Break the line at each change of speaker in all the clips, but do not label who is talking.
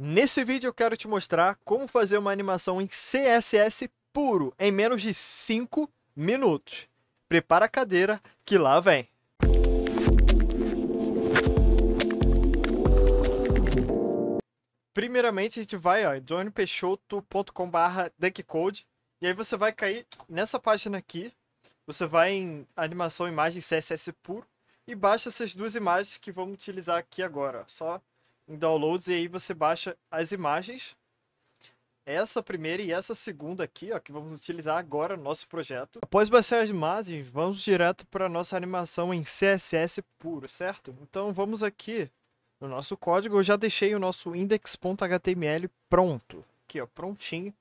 Nesse vídeo eu quero te mostrar como fazer uma animação em CSS puro em menos de 5 minutos. Prepara a cadeira que lá vem! Primeiramente a gente vai ó, em johnpeixoto.com barra duckcode e aí você vai cair nessa página aqui, você vai em animação imagem CSS puro e baixa essas duas imagens que vamos utilizar aqui agora. Só em downloads e aí você baixa as imagens. Essa primeira e essa segunda aqui, ó, que vamos utilizar agora no nosso projeto. Após baixar as imagens, vamos direto para nossa animação em CSS puro, certo? Então vamos aqui no nosso código, eu já deixei o nosso index.html pronto. Aqui, ó, prontinho.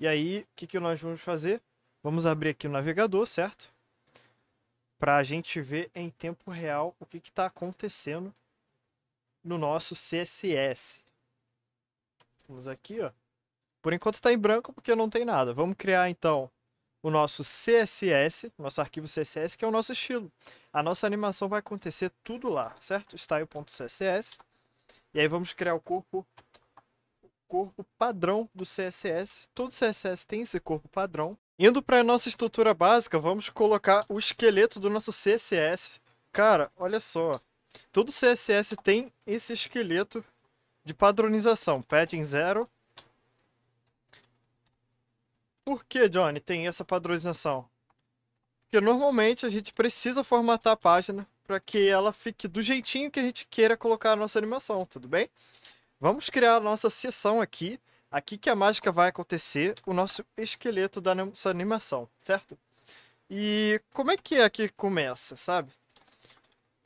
E aí, o que, que nós vamos fazer? Vamos abrir aqui o navegador, certo? Para a gente ver em tempo real o que está acontecendo no nosso CSS. Vamos aqui, ó. Por enquanto está em branco porque não tem nada. Vamos criar então o nosso CSS, nosso arquivo CSS, que é o nosso estilo. A nossa animação vai acontecer tudo lá, certo? Style.css. E aí vamos criar o corpo corpo padrão do CSS. Todo CSS tem esse corpo padrão. Indo para a nossa estrutura básica, vamos colocar o esqueleto do nosso CSS. Cara, olha só. Todo CSS tem esse esqueleto de padronização, padding zero. Por que, Johnny, tem essa padronização? Porque normalmente a gente precisa formatar a página para que ela fique do jeitinho que a gente queira colocar a nossa animação, tudo bem? Vamos criar a nossa seção aqui, aqui que a mágica vai acontecer, o nosso esqueleto da nossa animação, certo? E como é que é que começa, sabe?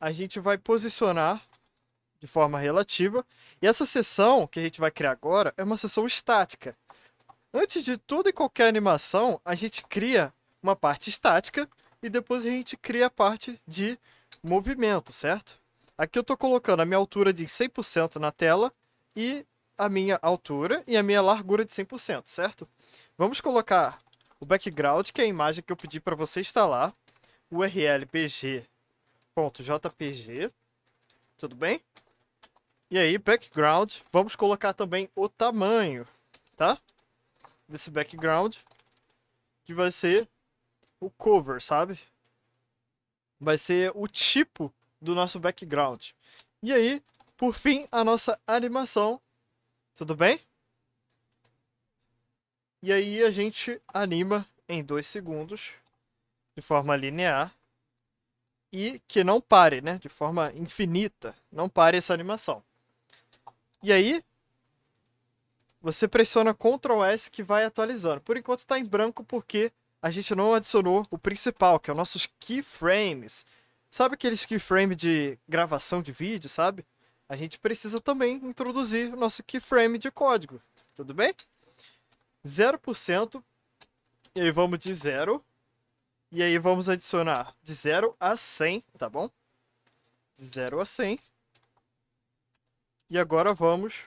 a gente vai posicionar de forma relativa. E essa seção que a gente vai criar agora é uma seção estática. Antes de toda e qualquer animação, a gente cria uma parte estática e depois a gente cria a parte de movimento, certo? Aqui eu estou colocando a minha altura de 100% na tela e a minha altura e a minha largura de 100%, certo? Vamos colocar o background, que é a imagem que eu pedi para você instalar, o URL .jpg, tudo bem? E aí, background, vamos colocar também o tamanho, tá? Desse background, que vai ser o cover, sabe? Vai ser o tipo do nosso background. E aí, por fim, a nossa animação, tudo bem? E aí a gente anima em dois segundos, de forma linear, e que não pare, né? De forma infinita, não pare essa animação. E aí, você pressiona Ctrl S que vai atualizando. Por enquanto está em branco porque a gente não adicionou o principal, que é os nossos keyframes. Sabe aqueles keyframes de gravação de vídeo, sabe? A gente precisa também introduzir o nosso keyframe de código, tudo bem? 0%, e aí vamos de 0 e aí vamos adicionar de 0 a 100, tá bom? De 0 a 100. E agora vamos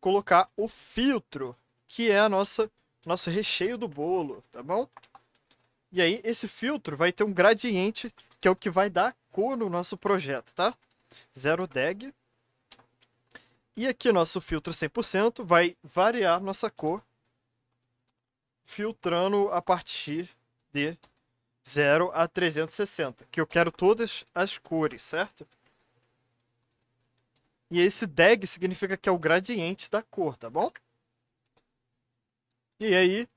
colocar o filtro, que é a nossa nosso recheio do bolo, tá bom? E aí esse filtro vai ter um gradiente, que é o que vai dar cor no nosso projeto, tá? Zero deg. E aqui nosso filtro 100% vai variar nossa cor, filtrando a partir de 0 a 360, que eu quero todas as cores, certo? E esse DEG significa que é o gradiente da cor, tá bom? E aí,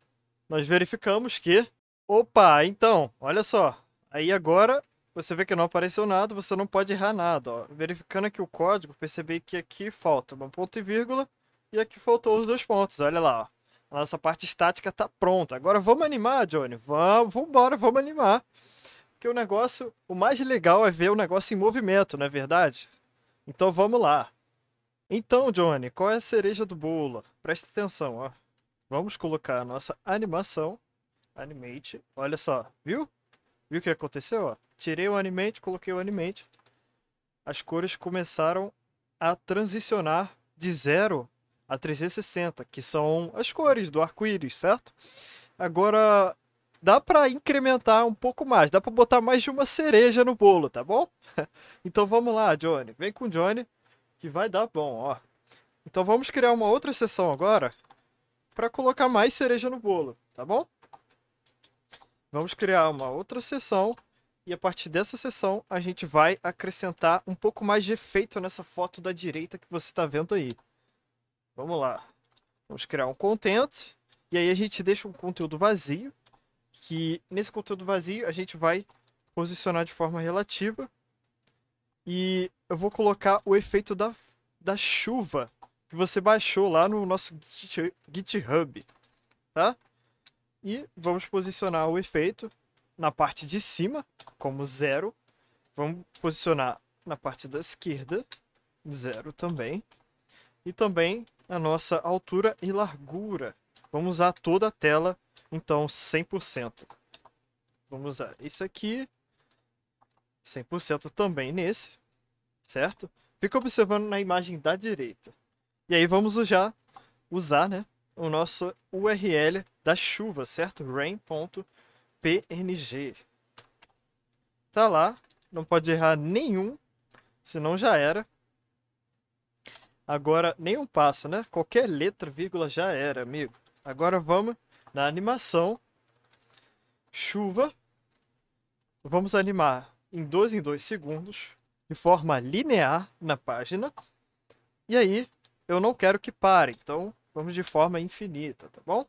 nós verificamos que... Opa, então, olha só. Aí agora, você vê que não apareceu nada, você não pode errar nada. Ó. Verificando aqui o código, percebi que aqui falta um ponto e vírgula, e aqui faltou os dois pontos, olha lá. Ó. A nossa parte estática está pronta. Agora vamos animar, Johnny. Vamos, vamos embora, vamos animar. Porque o negócio, o mais legal é ver o negócio em movimento, não é verdade? Então vamos lá. Então, Johnny, qual é a cereja do bolo? Presta atenção, ó. Vamos colocar a nossa animação. Animate. Olha só, viu? Viu o que aconteceu? Ó? Tirei o animate, coloquei o animate. As cores começaram a transicionar de zero a 360, que são as cores do arco-íris, certo? Agora dá para incrementar um pouco mais, dá para botar mais de uma cereja no bolo, tá bom? então vamos lá, Johnny, vem com o Johnny que vai dar bom, ó. Então vamos criar uma outra sessão agora para colocar mais cereja no bolo, tá bom? Vamos criar uma outra sessão e a partir dessa sessão a gente vai acrescentar um pouco mais de efeito nessa foto da direita que você está vendo aí. Vamos lá. Vamos criar um content. E aí a gente deixa um conteúdo vazio. Que nesse conteúdo vazio a gente vai posicionar de forma relativa. E eu vou colocar o efeito da, da chuva que você baixou lá no nosso GitHub. Tá? E vamos posicionar o efeito na parte de cima, como zero. Vamos posicionar na parte da esquerda, zero também. E também a nossa altura e largura. Vamos usar toda a tela, então 100%. Vamos usar isso aqui, 100% também nesse, certo? Fica observando na imagem da direita. E aí vamos já usar né, o nosso URL da chuva, certo? rain.png. Tá lá, não pode errar nenhum, senão já era. Agora, nenhum passo, né? Qualquer letra, vírgula, já era, amigo. Agora vamos na animação. Chuva. Vamos animar em 2 em 2 segundos, de forma linear na página. E aí, eu não quero que pare, então vamos de forma infinita, tá bom?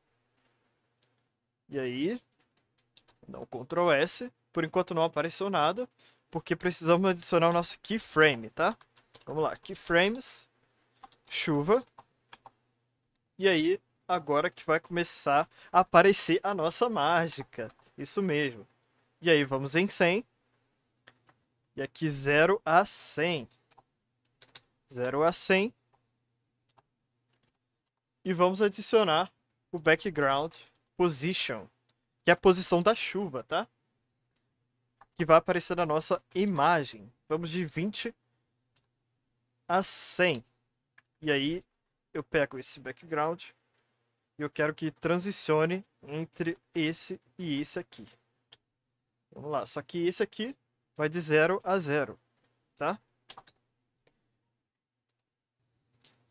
E aí, não Ctrl S. Por enquanto não apareceu nada, porque precisamos adicionar o nosso keyframe, tá? Vamos lá, keyframes chuva. E aí, agora que vai começar a aparecer a nossa mágica. Isso mesmo. E aí, vamos em 100. E aqui 0 a 100. 0 a 100. E vamos adicionar o background position, que é a posição da chuva, tá? Que vai aparecer na nossa imagem. Vamos de 20 a 100. E aí eu pego esse background e eu quero que transicione entre esse e esse aqui. Vamos lá, só que esse aqui vai de 0 a 0, tá?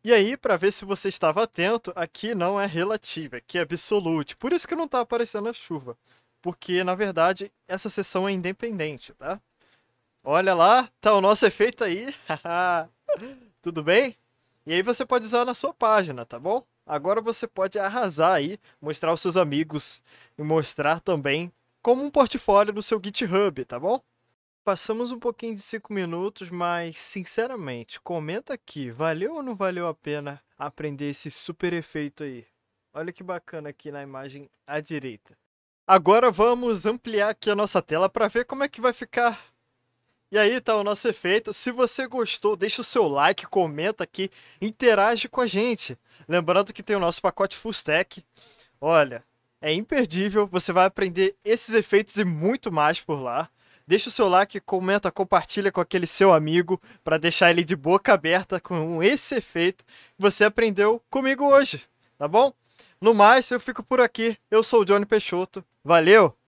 E aí, para ver se você estava atento, aqui não é relativa, aqui é absolute. Por isso que não está aparecendo a chuva, porque na verdade essa seção é independente, tá? Olha lá, tá o nosso efeito aí. Tudo bem? E aí você pode usar na sua página, tá bom? Agora você pode arrasar aí, mostrar aos seus amigos e mostrar também como um portfólio no seu GitHub, tá bom? Passamos um pouquinho de 5 minutos, mas sinceramente, comenta aqui, valeu ou não valeu a pena aprender esse super efeito aí? Olha que bacana aqui na imagem à direita. Agora vamos ampliar aqui a nossa tela para ver como é que vai ficar e aí tá o nosso efeito. Se você gostou, deixa o seu like, comenta aqui, interage com a gente. Lembrando que tem o nosso pacote Full Stack. Olha, é imperdível, você vai aprender esses efeitos e muito mais por lá. Deixa o seu like, comenta, compartilha com aquele seu amigo para deixar ele de boca aberta com esse efeito que você aprendeu comigo hoje, tá bom? No mais, eu fico por aqui. Eu sou o Johnny Peixoto. Valeu!